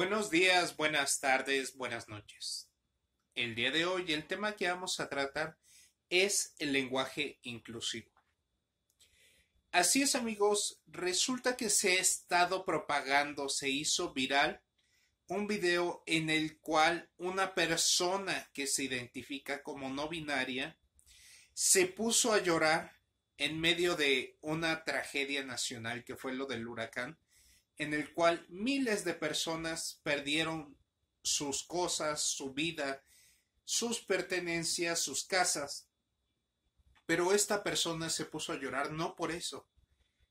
Buenos días, buenas tardes, buenas noches. El día de hoy el tema que vamos a tratar es el lenguaje inclusivo. Así es amigos, resulta que se ha estado propagando, se hizo viral un video en el cual una persona que se identifica como no binaria se puso a llorar en medio de una tragedia nacional que fue lo del huracán en el cual miles de personas perdieron sus cosas, su vida, sus pertenencias, sus casas. Pero esta persona se puso a llorar no por eso,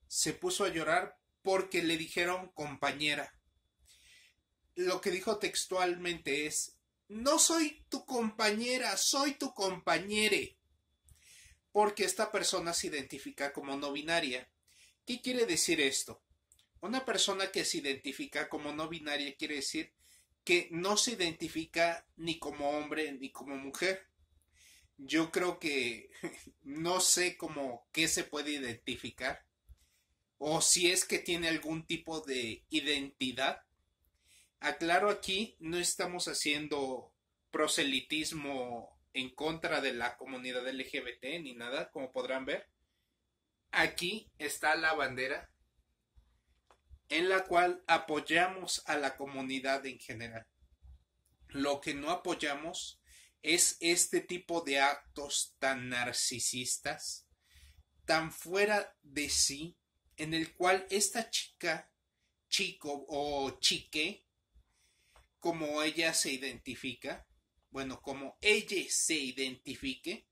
se puso a llorar porque le dijeron compañera. Lo que dijo textualmente es, no soy tu compañera, soy tu compañere. Porque esta persona se identifica como no binaria. ¿Qué quiere decir esto? Una persona que se identifica como no binaria quiere decir que no se identifica ni como hombre ni como mujer. Yo creo que no sé cómo qué se puede identificar o si es que tiene algún tipo de identidad. Aclaro aquí, no estamos haciendo proselitismo en contra de la comunidad LGBT ni nada, como podrán ver. Aquí está la bandera en la cual apoyamos a la comunidad en general. Lo que no apoyamos es este tipo de actos tan narcisistas, tan fuera de sí, en el cual esta chica, chico o chique, como ella se identifica, bueno, como ella se identifique,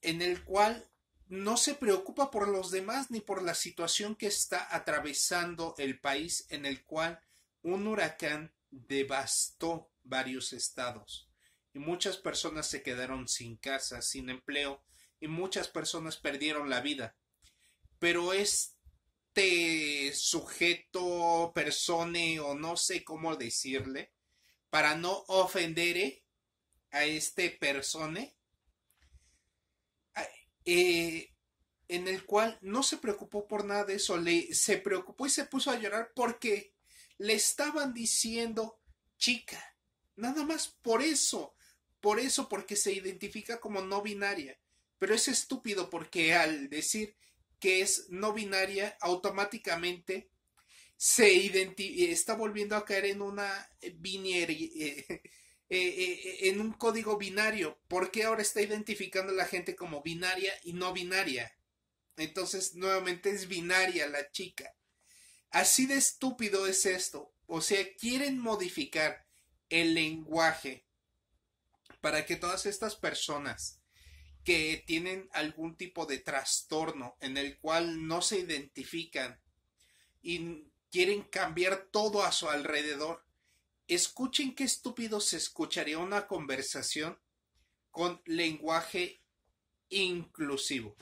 en el cual no se preocupa por los demás ni por la situación que está atravesando el país en el cual un huracán devastó varios estados y muchas personas se quedaron sin casa, sin empleo y muchas personas perdieron la vida. Pero este sujeto, persone o no sé cómo decirle, para no ofender eh, a este persone, eh, en el cual no se preocupó por nada de eso, le, se preocupó y se puso a llorar porque le estaban diciendo chica, nada más por eso, por eso, porque se identifica como no binaria, pero es estúpido porque al decir que es no binaria, automáticamente se eh, está volviendo a caer en una binaria, eh, eh, eh, en un código binario. ¿Por qué ahora está identificando a la gente como binaria y no binaria? Entonces, nuevamente es binaria la chica. Así de estúpido es esto. O sea, quieren modificar el lenguaje para que todas estas personas que tienen algún tipo de trastorno en el cual no se identifican y quieren cambiar todo a su alrededor Escuchen qué estúpido se escucharía una conversación con lenguaje inclusivo.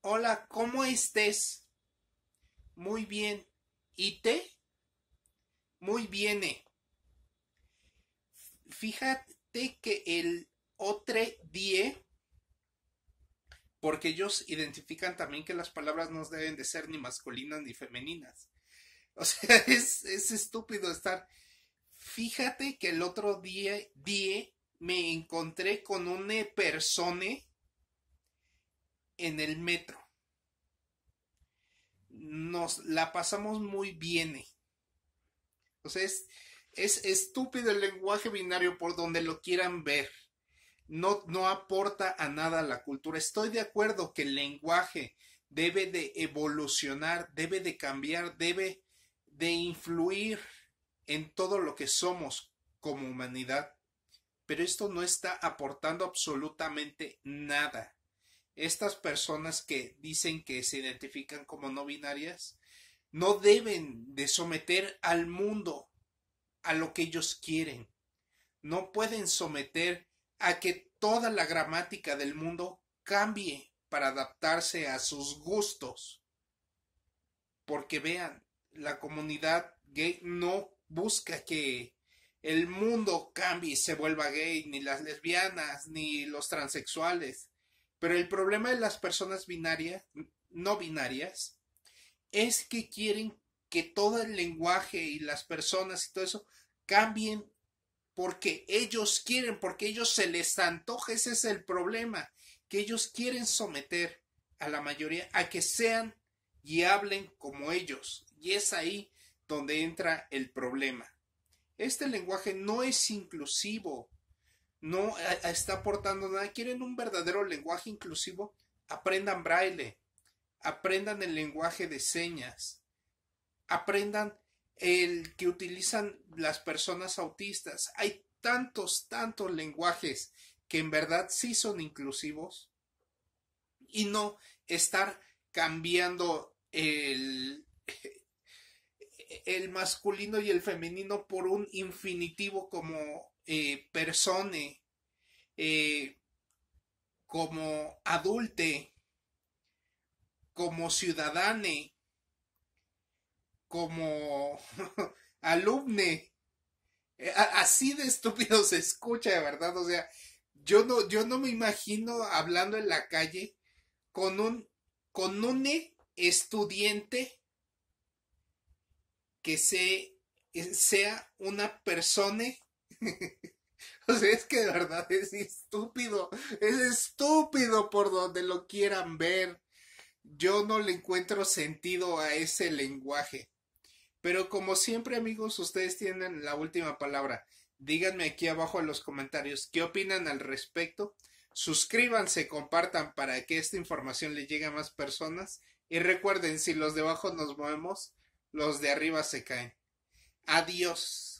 Hola, ¿cómo estés? Muy bien. ¿Y te? Muy bien. Eh. Fíjate que el otro día, porque ellos identifican también que las palabras no deben de ser ni masculinas ni femeninas. O sea, es, estúpido estar. Fíjate que el otro día, día me encontré con una persona en el metro. Nos la pasamos muy bien. O sea, es, estúpido el lenguaje binario por donde lo quieran ver. No, no aporta a nada a la cultura. Estoy de acuerdo que el lenguaje debe de evolucionar, debe de cambiar, debe de influir en todo lo que somos como humanidad, pero esto no está aportando absolutamente nada. Estas personas que dicen que se identifican como no binarias no deben de someter al mundo a lo que ellos quieren. No pueden someter a que toda la gramática del mundo cambie para adaptarse a sus gustos. Porque vean, la comunidad gay no busca que el mundo cambie y se vuelva gay, ni las lesbianas, ni los transexuales. Pero el problema de las personas binarias, no binarias, es que quieren que todo el lenguaje y las personas y todo eso cambien porque ellos quieren, porque ellos se les antoja, ese es el problema, que ellos quieren someter a la mayoría a que sean y hablen como ellos y es ahí donde entra el problema. Este lenguaje no es inclusivo, no está aportando nada. Quieren un verdadero lenguaje inclusivo, aprendan braille, aprendan el lenguaje de señas, aprendan el que utilizan las personas autistas. Hay tantos, tantos lenguajes que en verdad sí son inclusivos y no estar cambiando el, el masculino y el femenino por un infinitivo como eh, Persona... Eh, como adulte, como ciudadane, como alumne. Eh, así de estúpido se escucha, de verdad. O sea, yo no, yo no me imagino hablando en la calle con un, con un estudiante que eh, sea una persona. o sea, es que de verdad es estúpido. Es estúpido por donde lo quieran ver. Yo no le encuentro sentido a ese lenguaje. Pero como siempre amigos, ustedes tienen la última palabra. Díganme aquí abajo en los comentarios qué opinan al respecto. Suscríbanse, compartan para que esta información le llegue a más personas. Y recuerden, si los de abajo nos movemos, los de arriba se caen. Adiós.